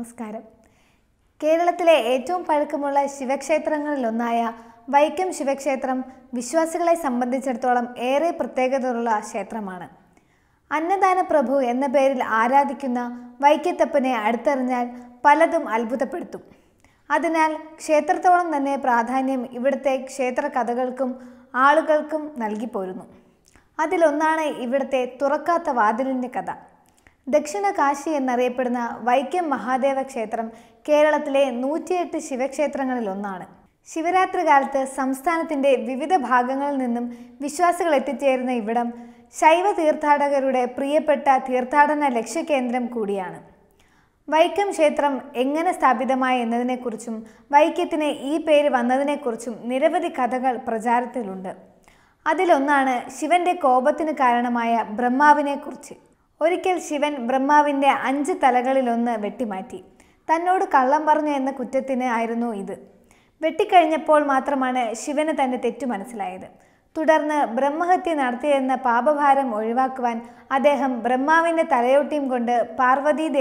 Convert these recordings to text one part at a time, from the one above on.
നമസ്കാരം കേരളത്തിലെ ഏറ്റവും പഴക്കമുള്ള ശിവക്ഷേത്രങ്ങളിലൊന്നായ വൈക്കം ശിവക്ഷേത്രം വിശ്വാസികളെ സംബന്ധിച്ചിടത്തോളം ഏറെ പ്രത്യേകതയുള്ള ക്ഷേത്രമാണ് അന്നദാന പ്രഭു എന്ന പേരിൽ ആരാധിക്കുന്ന വൈക്കത്തപ്പനെ അടുത്തറിഞ്ഞാൽ പലതും അത്ഭുതപ്പെടുത്തും അതിനാൽ ക്ഷേത്രത്തോളം തന്നെ പ്രാധാന്യം ഇവിടുത്തെ ക്ഷേത്ര കഥകൾക്കും ആളുകൾക്കും നൽകിപ്പോരുന്നു അതിലൊന്നാണ് ഇവിടുത്തെ തുറക്കാത്ത വാതിലിൻ്റെ കഥ ദക്ഷിണ കാശി എന്നറിയപ്പെടുന്ന വൈക്കം മഹാദേവ ക്ഷേത്രം കേരളത്തിലെ നൂറ്റിയെട്ട് ശിവക്ഷേത്രങ്ങളിൽ ഒന്നാണ് ശിവരാത്രി കാലത്ത് സംസ്ഥാനത്തിൻ്റെ വിവിധ ഭാഗങ്ങളിൽ നിന്നും വിശ്വാസികൾ എത്തിച്ചേരുന്ന ഇവിടം ശൈവ തീർത്ഥാടകരുടെ പ്രിയപ്പെട്ട തീർത്ഥാടന ലക്ഷ്യകേന്ദ്രം കൂടിയാണ് വൈക്കം ക്ഷേത്രം എങ്ങനെ സ്ഥാപിതമായി എന്നതിനെക്കുറിച്ചും വൈക്കത്തിന് ഈ പേര് വന്നതിനെക്കുറിച്ചും നിരവധി കഥകൾ പ്രചാരത്തിലുണ്ട് അതിലൊന്നാണ് ശിവന്റെ കോപത്തിന് കാരണമായ ബ്രഹ്മാവിനെക്കുറിച്ച് ഒരിക്കൽ ശിവൻ ബ്രഹ്മാവിൻ്റെ അഞ്ച് തലകളിലൊന്ന് വെട്ടിമാറ്റി തന്നോട് കള്ളം പറഞ്ഞു എന്ന കുറ്റത്തിന് ആയിരുന്നു ഇത് വെട്ടിക്കഴിഞ്ഞപ്പോൾ മാത്രമാണ് ശിവന് തൻ്റെ തെറ്റു മനസ്സിലായത് തുടർന്ന് ബ്രഹ്മഹത്യ നടത്തിയെന്ന പാപഭാരം ഒഴിവാക്കുവാൻ അദ്ദേഹം ബ്രഹ്മാവിൻ്റെ തലയോട്ടിയും കൊണ്ട് പാർവതീദേവിക്കൊപ്പം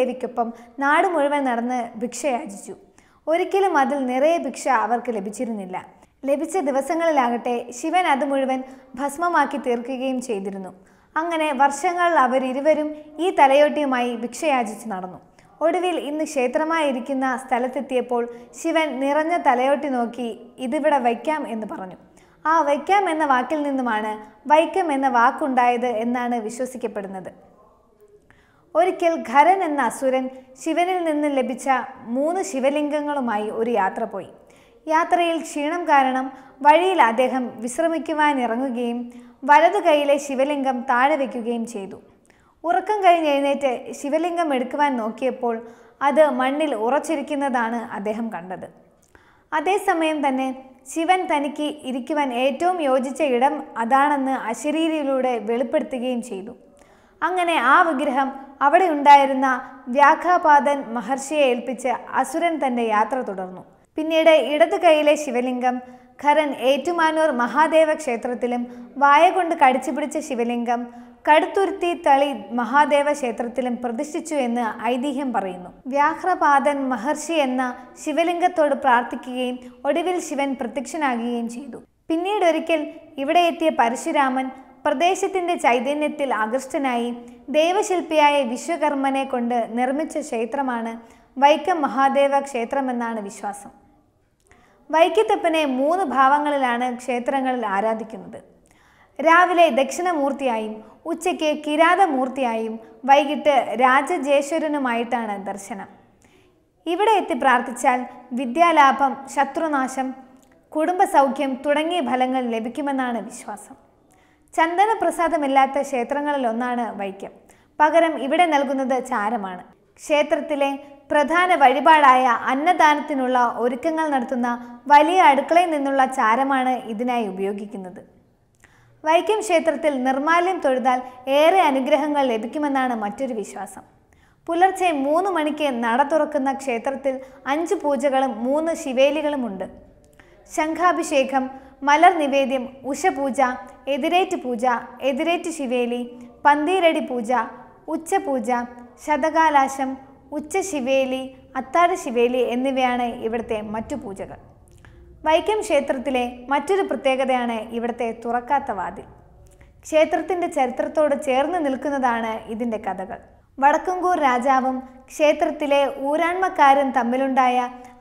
ദേവിക്കൊപ്പം നാട് മുഴുവൻ നടന്ന് ഭിക്ഷയാചിച്ചു ഒരിക്കലും അതിൽ നിറയെ ഭിക്ഷ അവർക്ക് ലഭിച്ചിരുന്നില്ല ലഭിച്ച ദിവസങ്ങളിലാകട്ടെ ശിവൻ അത് മുഴുവൻ ഭസ്മമാക്കി തീർക്കുകയും ചെയ്തിരുന്നു അങ്ങനെ വർഷങ്ങൾ അവരിരുവരും ഈ തലയോട്ടിയുമായി ഭിക്ഷയാചിച്ച് നടന്നു ഒടുവിൽ ഇന്ന് ക്ഷേത്രമായിരിക്കുന്ന സ്ഥലത്തെത്തിയപ്പോൾ ശിവൻ നിറഞ്ഞ തലയോട്ടി നോക്കി ഇതിവിടെ വയ്ക്കാം എന്ന് പറഞ്ഞു ആ വയ്ക്കാം എന്ന വാക്കിൽ നിന്നുമാണ് വൈക്കം എന്ന വാക്കുണ്ടായത് എന്നാണ് വിശ്വസിക്കപ്പെടുന്നത് ഒരിക്കൽ ഖരൻ എന്ന അസുരൻ ശിവനിൽ നിന്ന് ലഭിച്ച മൂന്ന് ശിവലിംഗങ്ങളുമായി ഒരു യാത്ര പോയി യാത്രയിൽ ക്ഷീണം കാരണം വഴിയിൽ അദ്ദേഹം വിശ്രമിക്കുവാനിറങ്ങുകയും വലതു കൈയിലെ ശിവലിംഗം താഴെ വയ്ക്കുകയും ചെയ്തു ഉറക്കം കഴിഞ്ഞ് എഴുന്നേറ്റ് ശിവലിംഗം എടുക്കുവാൻ നോക്കിയപ്പോൾ അത് മണ്ണിൽ ഉറച്ചിരിക്കുന്നതാണ് അദ്ദേഹം കണ്ടത് അതേസമയം തന്നെ ശിവൻ തനിക്ക് ഇരിക്കുവാൻ ഏറ്റവും യോജിച്ച ഇടം അതാണെന്ന് അശരീരിയിലൂടെ വെളിപ്പെടുത്തുകയും ചെയ്തു അങ്ങനെ ആ വിഗ്രഹം അവിടെ ഉണ്ടായിരുന്ന വ്യാഘാപാതൻ മഹർഷിയെ ഏൽപ്പിച്ച് അസുരൻ തൻ്റെ യാത്ര തുടർന്നു പിന്നീട് ഇടതു കൈയിലെ ശിവലിംഗം ഖരൻ ഏറ്റുമാനൂർ മഹാദേവ ക്ഷേത്രത്തിലും വായകൊണ്ട് കടിച്ചു പിടിച്ച ശിവലിംഗം കടുത്തുരുത്തി തളി മഹാദേവ ക്ഷേത്രത്തിലും പ്രതിഷ്ഠിച്ചു എന്ന് ഐതിഹ്യം പറയുന്നു വ്യാഹ്രപാദൻ മഹർഷി എന്ന ശിവലിംഗത്തോട് പ്രാർത്ഥിക്കുകയും ഒടുവിൽ ശിവൻ പ്രത്യക്ഷനാകുകയും ചെയ്തു പിന്നീട് ഒരിക്കൽ ഇവിടെ എത്തിയ പരശുരാമൻ പ്രദേശത്തിൻ്റെ ചൈതന്യത്തിൽ ആകൃഷ്ടനായി ദേവശില്പിയായ വിശ്വകർമ്മനെ കൊണ്ട് നിർമ്മിച്ച ക്ഷേത്രമാണ് വൈക്കം മഹാദേവ ക്ഷേത്രമെന്നാണ് വിശ്വാസം വൈക്കത്തപ്പനെ മൂന്ന് ഭാവങ്ങളിലാണ് ക്ഷേത്രങ്ങളിൽ ആരാധിക്കുന്നത് രാവിലെ ദക്ഷിണമൂർത്തിയായും ഉച്ചയ്ക്ക് കിരാതമൂർത്തിയായും വൈകിട്ട് രാജജേശ്വരനുമായിട്ടാണ് ദർശനം ഇവിടെ എത്തി പ്രാർത്ഥിച്ചാൽ വിദ്യാലാഭം ശത്രുനാശം കുടുംബസൗഖ്യം തുടങ്ങിയ ഫലങ്ങൾ ലഭിക്കുമെന്നാണ് വിശ്വാസം ചന്ദന ക്ഷേത്രങ്ങളിൽ ക്ഷേത്രങ്ങളിലൊന്നാണ് വൈക്കം പകരം ഇവിടെ നൽകുന്നത് ചാരമാണ് ക്ഷേത്രത്തിലെ പ്രധാന വഴിപാടായ അന്നദാനത്തിനുള്ള ഒരുക്കങ്ങൾ നടത്തുന്ന വലിയ അടുക്കളയിൽ നിന്നുള്ള ചാരമാണ് ഇതിനായി ഉപയോഗിക്കുന്നത് വൈക്കം ക്ഷേത്രത്തിൽ നിർമാല്യം തൊഴുതാൽ ഏറെ അനുഗ്രഹങ്ങൾ ലഭിക്കുമെന്നാണ് മറ്റൊരു വിശ്വാസം പുലർച്ചെ മൂന്ന് മണിക്ക് നട തുറക്കുന്ന ക്ഷേത്രത്തിൽ അഞ്ച് പൂജകളും മൂന്ന് ശിവേലികളുമുണ്ട് ശംഖാഭിഷേകം മലർ നിവേദ്യം ഉഷപൂജ എതിരേറ്റ് പൂജ എതിരേറ്റ് ശിവേലി പന്തീരടി പൂജ ഉച്ചപൂജ ശതകാലാശം ഉച്ച ശിവേലി അത്താഴ ശിവേലി എന്നിവയാണ് ഇവിടുത്തെ മറ്റു പൂജകൾ വൈക്കം ക്ഷേത്രത്തിലെ മറ്റൊരു പ്രത്യേകതയാണ് ഇവിടുത്തെ തുറക്കാത്ത വാതിൽ ക്ഷേത്രത്തിൻ്റെ ചരിത്രത്തോട് ചേർന്ന് നിൽക്കുന്നതാണ് ഇതിൻ്റെ കഥകൾ വടക്കുംകൂർ രാജാവും ക്ഷേത്രത്തിലെ ഊരാൺമക്കാരും തമ്മിലുണ്ടായ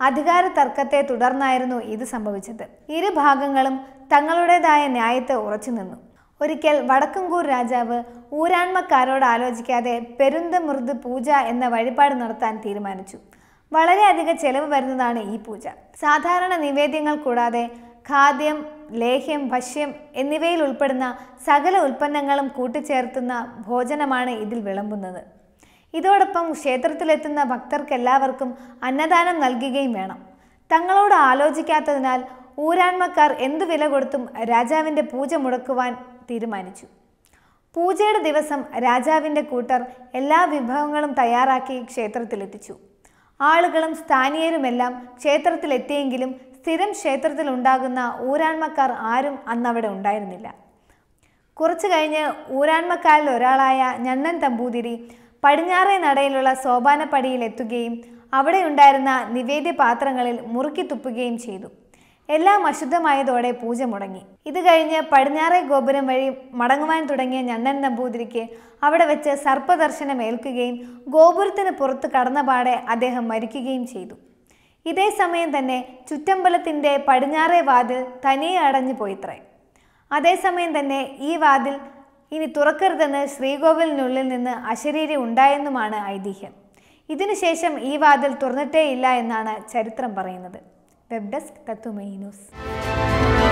അധികാര തർക്കത്തെ തുടർന്നായിരുന്നു ഇത് സംഭവിച്ചത് ഇരുഭാഗങ്ങളും ഭാഗങ്ങളും തങ്ങളുടേതായ ന്യായത്തെ ഉറച്ചു നിന്നു ഒരിക്കൽ വടക്കുംകൂർ രാജാവ് ഊരാൺമക്കാരോട് ആലോചിക്കാതെ പെരുന്തമൃത് പൂജ എന്ന വഴിപാട് നടത്താൻ തീരുമാനിച്ചു വളരെയധികം ചെലവ് വരുന്നതാണ് ഈ പൂജ സാധാരണ നിവേദ്യങ്ങൾ കൂടാതെ ഖാദ്യം ലേഹ്യം ഭക്ഷ്യം എന്നിവയിൽ ഉൾപ്പെടുന്ന സകല ഉൽപ്പന്നങ്ങളും കൂട്ടിച്ചേർത്തുന്ന ഭോജനമാണ് ഇതിൽ വിളമ്പുന്നത് ഇതോടൊപ്പം ക്ഷേത്രത്തിലെത്തുന്ന ഭക്തർക്കെല്ലാവർക്കും അന്നദാനം നൽകുകയും വേണം തങ്ങളോട് ആലോചിക്കാത്തതിനാൽ ഊരാൺമക്കാർ എന്തു വില കൊടുത്തും രാജാവിൻ്റെ പൂജ മുടക്കുവാൻ തീരുമാനിച്ചു പൂജയുടെ ദിവസം രാജാവിൻ്റെ കൂട്ടർ എല്ലാ വിഭവങ്ങളും തയ്യാറാക്കി ക്ഷേത്രത്തിലെത്തിച്ചു ആളുകളും സ്ഥാനീയരുമെല്ലാം ക്ഷേത്രത്തിലെത്തിയെങ്കിലും സ്ഥിരം ഉണ്ടാകുന്ന ഊരാൺമക്കാർ ആരും അന്നവിടെ ഉണ്ടായിരുന്നില്ല കുറച്ചു കഴിഞ്ഞ് ഊരാൺമക്കാരിൽ ഒരാളായ ഞണ്ണൻ തമ്പൂതിരി പടിഞ്ഞാറേ നടയിലുള്ള സോപാനപ്പടിയിൽ എത്തുകയും അവിടെയുണ്ടായിരുന്ന നിവേദ്യ പാത്രങ്ങളിൽ മുറുക്കി തുപ്പുകയും ചെയ്തു എല്ലാം അശുദ്ധമായതോടെ പൂജ മുടങ്ങി ഇത് കഴിഞ്ഞ് പടിഞ്ഞാറേ ഗോപുരം വഴി മടങ്ങുവാൻ തുടങ്ങിയ ഞണ്ണൻ നമ്പൂതിരിക്ക് അവിടെ വെച്ച് സർപ്പദർശനം ഏൽക്കുകയും ഗോപുരത്തിന് പുറത്ത് കടന്നപാടെ അദ്ദേഹം മരിക്കുകയും ചെയ്തു ഇതേ സമയം തന്നെ ചുറ്റമ്പലത്തിൻ്റെ പടിഞ്ഞാറേ വാതിൽ തനിയെ അടഞ്ഞു പോയിത്രേ അതേസമയം തന്നെ ഈ വാതിൽ ഇനി തുറക്കരുതെന്ന് ശ്രീകോവിലിനുള്ളിൽ നിന്ന് അശരീരി ഉണ്ടായെന്നുമാണ് ഐതിഹ്യം ഇതിനുശേഷം ഈ വാതിൽ തുറന്നിട്ടേയില്ല എന്നാണ് ചരിത്രം പറയുന്നത് വെബ് ഡെസ്ക് തത്തുമൈ ന്യൂസ്